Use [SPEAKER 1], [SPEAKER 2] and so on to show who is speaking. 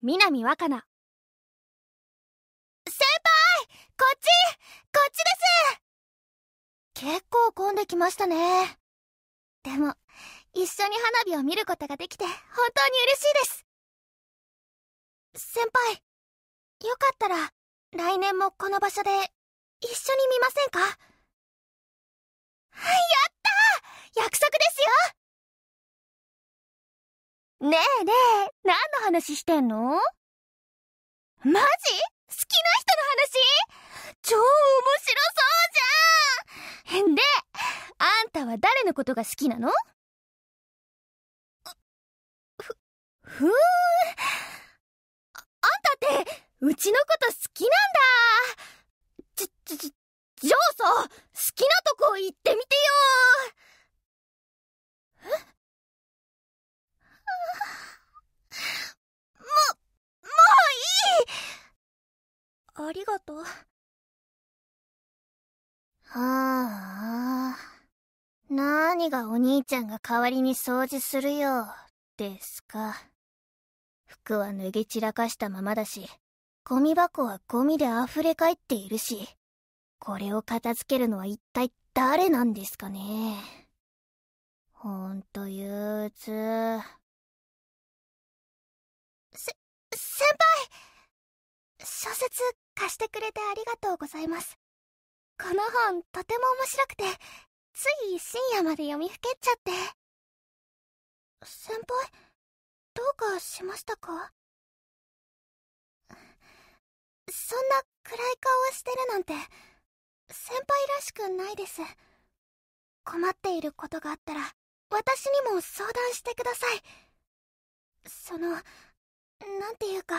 [SPEAKER 1] 南若菜先輩こっちこっちです結構混んできましたねでも一緒に花火を見ることができて本当に嬉しいです先輩よかったら来年もこの場所で一緒に見ませんかはいよねえねえ、何の話してんのマジ好きな人の話超面白そうじゃんで、あんたは誰のことが好きなのふ、ふーん。あんたって、うちのこと好きなんだ。ち、ち、ち、じゃあさ、好きなとこ行ってみてありがとう。はあ、何がお兄ちゃんが代わりに掃除するよ、ですか。服は脱ぎ散らかしたままだし、ゴミ箱はゴミで溢れかえっているし、これを片付けるのは一体誰なんですかね。ほんと憂鬱。小説貸してくれてありがとうございますこの本とても面白くてつい深夜まで読みふけっちゃって先輩どうかしましたかそんな暗い顔をしてるなんて先輩らしくないです困っていることがあったら私にも相談してくださいその何て言うか